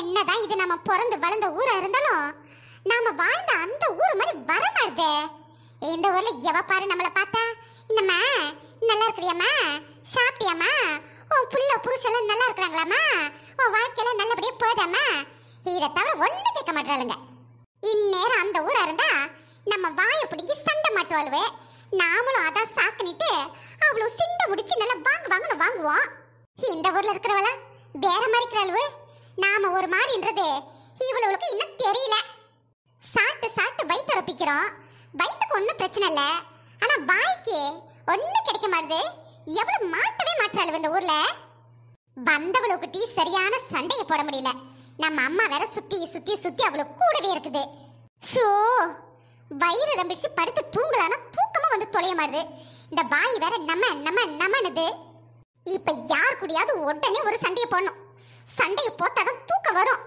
என்னதான் இது நம்ம பிறந்து வளர்ந்த ஊரா இருந்தாலும் நாம வாழ்ந்த அந்த ஊர் மாதிரி வர மாட்டே இந்த ஊர்ல எவ பாரு நம்மள பார்த்தா என்னம்மா நல்லா இருக்கிறியம்மா சாப்பிட்டியாம்மா உன் புள்ள புருஷெல்லாம் நல்லா இருக்கிறாங்களாம்மா உன் வாழ்க்கையில நல்லபடியா போதாம்மா இதை தவிர ஒண்ணு கேட்க மாட்டாளுங்க இந்நேரம் அந்த ஊரா இருந்தா நம்ம வாயை பிடிங்கி சண்டை மாட்டுவாளுவே நாமளும் அதான் சாக்குனிட்டு அவளும் சிண்டை முடிச்சு நல்லா வாங்க வாங்கன்னு வாங்குவோம் இந்த ஊர்ல இருக்கிறவளா பேரம் இருக்கிறாள் நாம ஒரு மாதிரின்றது இவளுக்கு இன்னும் தெரியல சாப்பிட்டு சாப்பிட்டு வயிற்று உறப்பிக்கிறோம் வயிற்றுக்கு ஒன்றும் பிரச்சனை இல்லை ஆனால் பாய்க்கு ஒன்றும் கிடைக்க மாட்டுது எவ்வளவு மாட்டவே மாட்டாள் இந்த ஊரில் வந்தவளுக்கு டீ சரியான சண்டையை போட முடியல நம்ம அம்மா வேற சுத்தி சுத்தி சுத்தி அவளுக்கு கூடவே இருக்குது ஷோ வயிறு ரம்பிச்சு படுத்து தூங்கலான்னா தூக்கமா வந்து தொலைய மாறுது இந்த பாய் வேற நம்ம நம்ம நம்மனது இப்ப யார் கூடியாவது உடனே ஒரு சண்டையை போடணும் சண்டையை போட்டாதான் தூக்க வரும்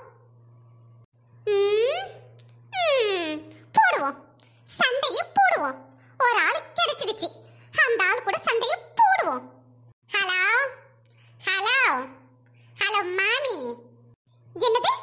போடுவோம் சண்டையை போடுவோம் ஒரு ஆள் கிடைச்சிடுச்சு அந்த ஆள் கூட சண்டையை போடுவோம் ஹலோ ஹலோ ஹலோ மாமி என்னது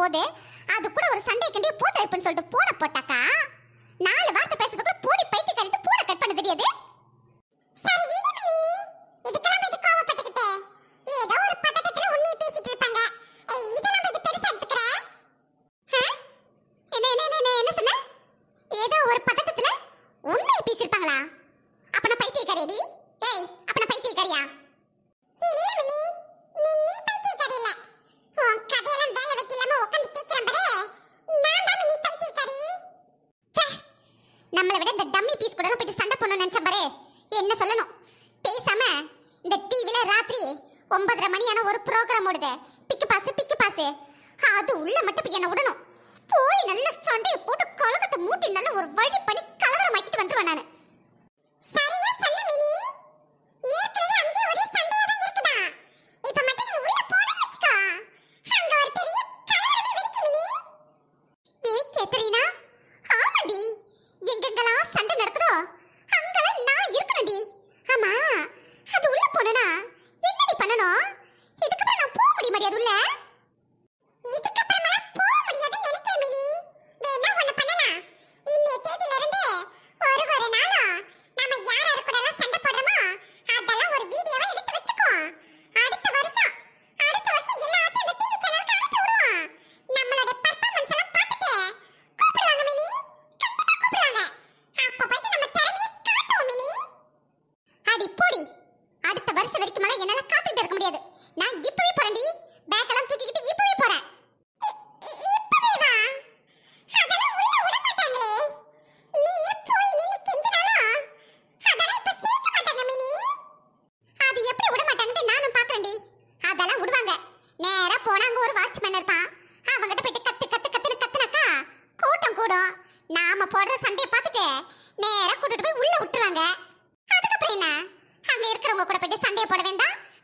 போதே அது கூட ஒரு சண்டை கண்டியே போட்டு வைப்பேன்னு சொல்லிட்டு போட போட்டாக்கா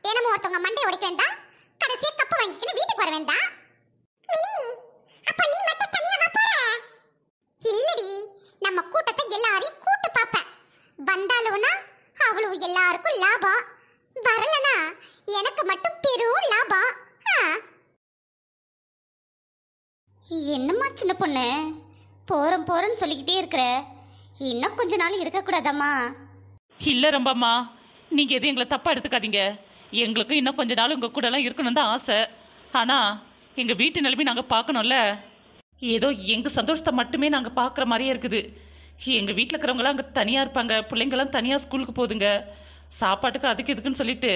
தினமும் ஒருத்தவங்க மண்டை உடைக்க வேண்டாம் கடைசியா கப்பு வாங்கிக்கிட்டு வீட்டுக்கு வர வேண்டாம் இல்லடி நம்ம கூட்டத்தை எல்லாரையும் பார்ப்பேன் அவ்வளவு லாபம் எனக்கு மட்டும் பெரும் லாபம் என்னம்மா சின்ன பொண்ணு போறோம் போறோம்னு சொல்லிக்கிட்டே இருக்கிற இன்னும் கொஞ்ச நாள் இருக்கக்கூடாதாம்மா இல்லை ரொம்பம்மா நீங்கள் எதுவும் எங்களை தப்பாக எடுத்துக்காதீங்க எங்களுக்கும் இன்னும் கொஞ்ச நாள் உங்கள் கூடலாம் இருக்கணும் தான் ஆசை ஆனால் எங்கள் வீட்டு நிலைமை நாங்கள் பார்க்கணும்ல ஏதோ எங்கள் சந்தோஷத்தை மட்டுமே நாங்கள் பார்க்குற மாதிரியே இருக்குது எங்கள் வீட்டில் இருக்கிறவங்களாம் அங்கே தனியாக இருப்பாங்க பிள்ளைங்களாம் தனியாக ஸ்கூலுக்கு போகுதுங்க சாப்பாட்டுக்கு அதுக்கு இதுக்குன்னு சொல்லிட்டு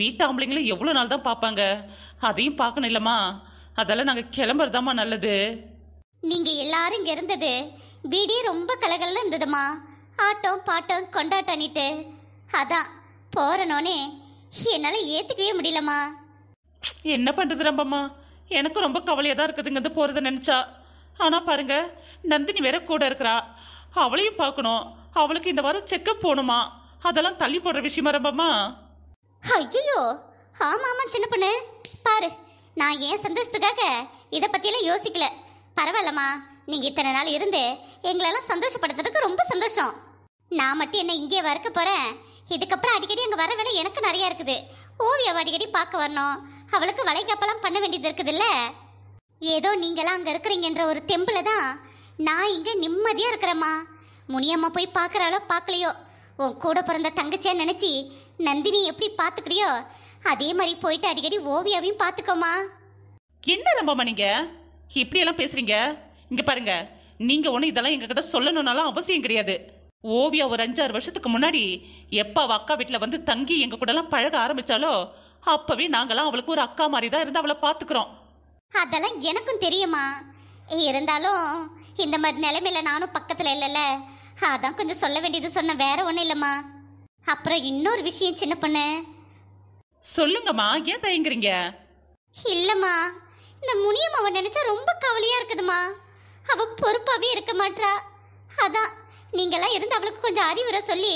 வீட்டு ஆம்பளைங்களும் எவ்வளோ நாள் தான் பார்ப்பாங்க அதையும் பார்க்கணும் இல்லைம்மா அதெல்லாம் நாங்கள் கிளம்புறதாம்மா நல்லது நீங்கள் எல்லாரும் இங்கே இருந்தது வீடே ரொம்ப கலகலன்னு இருந்ததுமா ஆட்டம் பாட்டம் கொண்டாட்டம்னுட்டு அதான் போறனோனே என்னால் ஏற்றுக்கவே முடியலம்மா என்ன பண்ணுறது ரம்பம்மா எனக்கு ரொம்ப கவலையாக தான் இருக்குதுங்க இந்த போகிறத நினச்சா ஆனால் பாருங்க நந்தினி வேற கூட இருக்கிறா அவளையும் பார்க்கணும் அவளுக்கு இந்த வாரம் செக்கப் போகணுமா அதெல்லாம் தள்ளி போடுற விஷயமா ரம்பம்மா ஐயோ ஆமாம் ஆமா சின்ன பொண்ணு பாரு நான் ஏன் சந்தோஷத்துக்காக இதை பற்றியெல்லாம் யோசிக்கல பரவாயில்லம்மா நீங்கள் இத்தனை நாள் இருந்து எங்களெல்லாம் சந்தோஷப்படுத்துறதுக்கு ரொம்ப சந்தோஷம் நான் மட்டும் என்ன இங்கே வரக்க போகிறேன் இதுக்கப்புறம் அடிக்கடி அங்கே வர வேலை எனக்கு நிறையா இருக்குது ஓவியாவை அடிக்கடி பார்க்க வரணும் அவளுக்கு வளைகாப்பெல்லாம் பண்ண வேண்டியது இருக்குதுல்ல ஏதோ நீங்களாம் அங்கே இருக்கிறீங்கன்ற ஒரு தெம்பில் தான் நான் இங்கே நிம்மதியாக இருக்கிறேம்மா முனியம்மா போய் பார்க்குறாளோ பார்க்கலையோ உன் கூட பிறந்த தங்கச்சியா நினச்சி நந்தினி எப்படி பார்த்துக்கிறியோ அதே மாதிரி போயிட்டு அடிக்கடி ஓவியாவையும் பார்த்துக்கோமா என்ன நம்பமா நீங்க இப்படியெல்லாம் பேசுறீங்க இங்க பாருங்க நீங்க ஒன்றும் இதெல்லாம் எங்ககிட்ட சொல்லணும்னாலும் அவசியம் கிடையாது ஓவியா ஒரு அஞ்சாறு வருஷத்துக்கு முன்னாடி எப்போ அவள் அக்கா வீட்டில் வந்து தங்கி எங்கள் கூடலாம் பழக ஆரம்பிச்சாலோ அப்பவே நாங்களாம் அவளுக்கு ஒரு அக்கா மாதிரி தான் இருந்து அவளை பார்த்துக்குறோம் அதெல்லாம் எனக்கும் தெரியுமா இருந்தாலும் இந்த மாதிரி நிலைமையில நானும் பக்கத்தில் இல்லைல்ல அதான் கொஞ்சம் சொல்ல வேண்டியது சொன்ன வேற ஒன்றும் இல்லைம்மா அப்புறம் இன்னொரு விஷயம் சின்ன பொண்ணு சொல்லுங்கம்மா ஏன் தயங்குறீங்க இல்லைம்மா இந்த முனியம் அவன் நினைச்சா ரொம்ப கவலையா இருக்குதுமா அவ பொறுப்பாவே இருக்க மாட்டா அதான் நீங்களாம் இருந்து அவளுக்கு கொஞ்சம் அறிவுரை சொல்லி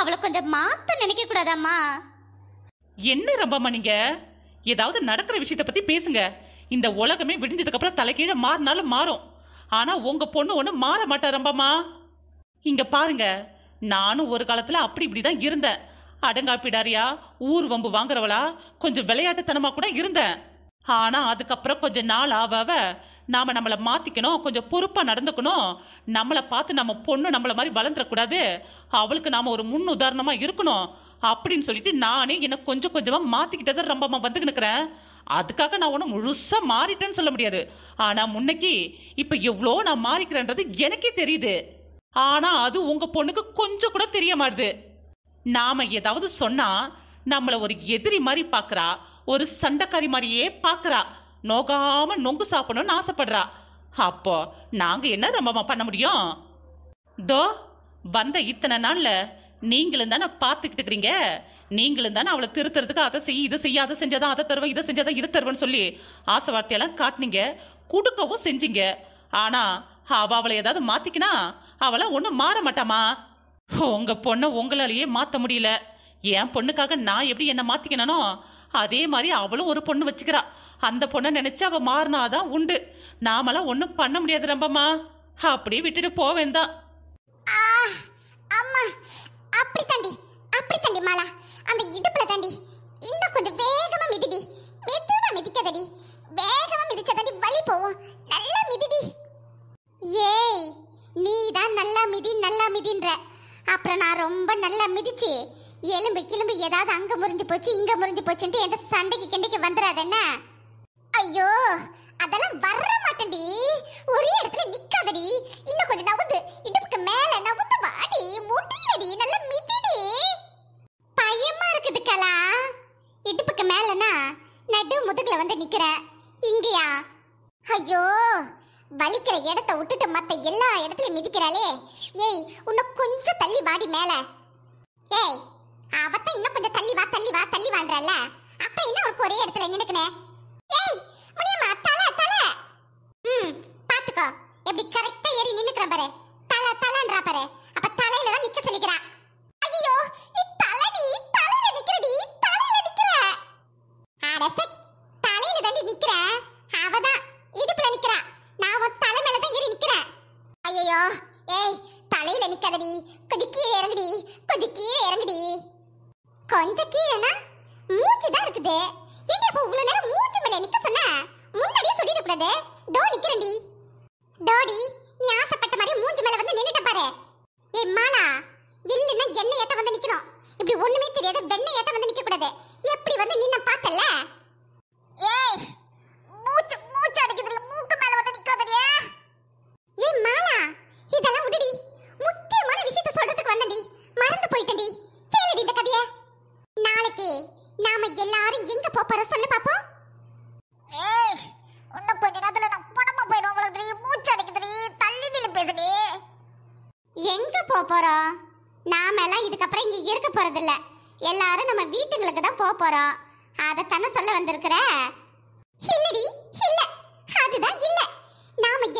அவளை கொஞ்சம் மாத்த நினைக்க கூடாதாம்மா என்ன ரம்பம்மா நீங்க ஏதாவது நடக்கிற விஷயத்த பத்தி பேசுங்க இந்த உலகமே விடிஞ்சதுக்கு அப்புறம் கீழே மாறினாலும் மாறும் ஆனா உங்க பொண்ணு ஒண்ணு மாற மாட்டா ரம்பம்மா இங்க பாருங்க நானும் ஒரு காலத்துல அப்படி இப்படி தான் இருந்தேன் அடங்காப்பிடாரியா ஊர் வம்பு வாங்குறவளா கொஞ்சம் விளையாட்டுத்தனமா கூட இருந்தேன் ஆனா அதுக்கப்புறம் கொஞ்ச நாள் ஆவ நாம் நம்மளை மாற்றிக்கணும் கொஞ்சம் பொறுப்பாக நடந்துக்கணும் நம்மளை பார்த்து நம்ம பொண்ணு நம்மளை மாதிரி வளர்ந்துடக்கூடாது அவளுக்கு நாம் ஒரு முன் உதாரணமாக இருக்கணும் அப்படின்னு சொல்லிட்டு நானே என்னை கொஞ்சம் கொஞ்சமாக மாற்றிக்கிட்டதை ரொம்ப வந்துக்கிட்டு இருக்கிறேன் அதுக்காக நான் ஒன்றும் முழுசாக மாறிட்டேன்னு சொல்ல முடியாது ஆனால் முன்னைக்கு இப்போ எவ்வளோ நான் மாறிக்கிறேன்றது எனக்கே தெரியுது ஆனால் அது உங்கள் பொண்ணுக்கு கொஞ்சம் கூட தெரிய மாட்டுது நாம் ஏதாவது சொன்னால் நம்மளை ஒரு எதிரி மாதிரி பார்க்குறா ஒரு சண்டைக்காரி மாதிரியே பார்க்குறா நோகாம நொங்கு சாப்பிடணும்னு ஆசைப்படுறா அப்போ நாங்க என்ன ரொம்ப பண்ண முடியும் தோ வந்த இத்தனை நாள்ல நீங்களும் தானே பார்த்துக்கிட்டு இருக்கிறீங்க நீங்களும் தானே அவளை திருத்துறதுக்கு அதை செய்ய இதை செய்ய அதை செஞ்சதா அதை தருவேன் இதை செஞ்சதா இதை தருவேன்னு சொல்லி ஆசை வார்த்தையெல்லாம் காட்டினீங்க கொடுக்கவும் செஞ்சீங்க ஆனா அவ அவளை ஏதாவது மாத்திக்கினா அவளை ஒன்றும் மாற மாட்டாமா உங்க பொண்ணை உங்களாலேயே மாற்ற முடியல என் பொண்ணுக்காக நான் எப்படி என்னை மாத்திக்கணும் அதே மாதிரி அவளும் ஒரு பொண்ணு வச்சுக்கிறா அந்த பொண்ணை நினச்சி அவள் மாறினாதான் உண்டு நாமெல்லாம் ஒன்றும் பண்ண முடியாது ரொம்பம்மா அப்படியே விட்டுட்டு போவேன் தான் அப்படி அப்படி மாலா அந்த தாண்டி இன்னும் கொஞ்சம் மிதிடி போவோம் நல்லா மிதிடி ஏய் நீ தான் நல்லா மிதி நல்லா மிதின்ற அப்புறம் நான் ரொம்ப நல்லா மிதிச்சு எலும்பு கிளும்பு ஏதாவது அங்க முறிஞ்சு போச்சு இங்க முறிஞ்சு போச்சுன்ட்டு என்கிட்ட சண்டைக்கு கிண்டைக்கு வந்துடாது என்ன ஐயோ கொஞ்சம் கீழேனா மூச்சு தான் இருக்குது என்ன இப்போ இவ்வளவு நேரம் மூச்சு மேல நிக்க சொன்ன முன்னாடியே சொல்லிட கூடாது தோ நிக்கிறேன்டி டோடி நீ ஆசைப்பட்ட மாதிரி மூஞ்சி மேல வந்து நின்னுட்ட பாரு ஏ மாலா இல்லைன்னா என்ன ஏத்த வந்து நிக்கணும் இப்படி ஒண்ணுமே தெரியாத வெண்ணை ஏத்த வந்து நிக்க கூடாது எப்படி வந்து நின்ன பார்த்தல ஏய் மூச்சு மூச்சு அடிக்குதுல மூக்கு மேல வந்து நிக்காதடியே ஏ மாலா இதெல்லாம் விடுடி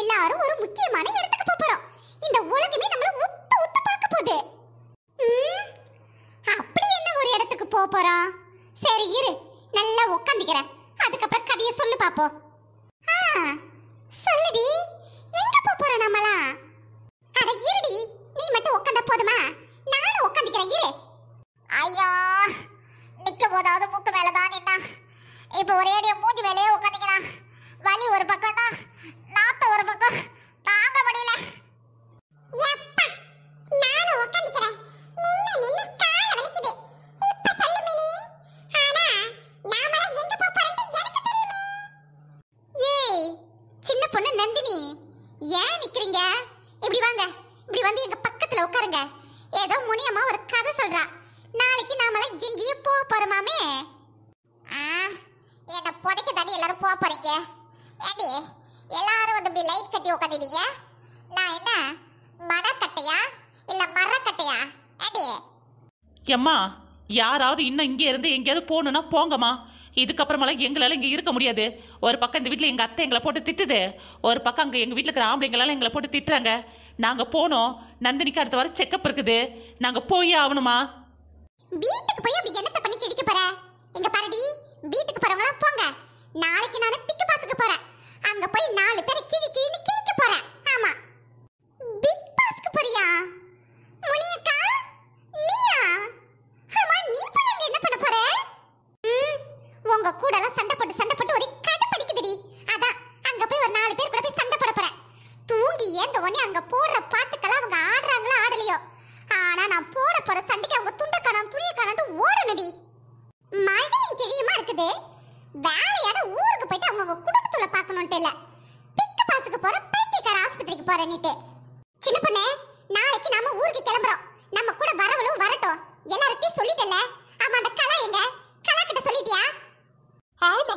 எல்லாரும் ஒரு முக்கியமான இடத்துக்கு போக போறோம் இந்த உலகமே நம்மள உத்து உத்து பார்க்க போகுது அப்படி என்ன ஒரு இடத்துக்கு போக போறோம் சரி இரு நல்லா உட்காந்துக்கிறேன் அதுக்கப்புறம் கதையை சொல்லு பாப்போம் சொல்லுடி எங்க போக போறோம் நம்மளாம் அட இருடி நீ மட்டும் உட்காந்த போதுமா நானும் உட்காந்துக்கிறேன் இரு ஐயா நிக்க போதாவது மூக்கு மேலதான் நின்னா இப்ப ஒரே அடியா எம்மா யாராவது இன்னும் இங்கே இருந்து எங்கேயாவது போகணும்னா போங்கம்மா இதுக்கப்புறமெல்லாம் எங்களால் இங்கே இருக்க முடியாது ஒரு பக்கம் இந்த வீட்டில் எங்கள் அத்தை எங்களை போட்டு திட்டுது ஒரு பக்கம் அங்கே எங்கள் வீட்டில் இருக்கிற ஆம்பளைங்களால எங்களை போட்டு திட்டுறாங்க நாங்கள் போனோம் நந்தினிக்கு அடுத்த வாரம் செக்கப் இருக்குது நாங்கள் போயே ஆகணுமா வீட்டுக்கு போய் அப்படி என்னத்தை பண்ணி கிழிக்க போற எங்க பாருடி வீட்டுக்கு போறவங்க போங்க நாளைக்கு நான் பிக்கு பாஸ்க்கு போறேன் அங்க போய் நாலு பேர் கிழி கிழி கிழிக்க போறேன் ஆமா பிக் பாஸ்க்கு போறியா முனியக்கா நீயா என்னம்மா நீ போய் அங்க என்ன பண்ண போற உங்க கூட எல்லாம் சண்டை போட்டு சண்டை போட்டு ஒரு படிக்குதுடி அதான் அங்க போய் ஒரு நாலு பேர் கூட போய் சண்டை போட போறேன் தூங்கி ஏந்த உடனே அங்க போ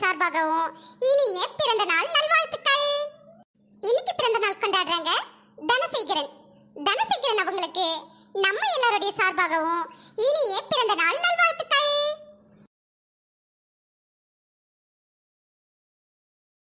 சார்பாகவும் இனிய பிறந்த நாள் நல்வாழ்த்துக்கள் இன்னைக்கு பிறந்த நாள் கொண்டாடுறாங்க தனசேகரன் தனசேகரன் அவங்களுக்கு நம்ம எல்லாருடைய சார்பாகவும் இனிய பிறந்த நாள் நல்வாழ்த்து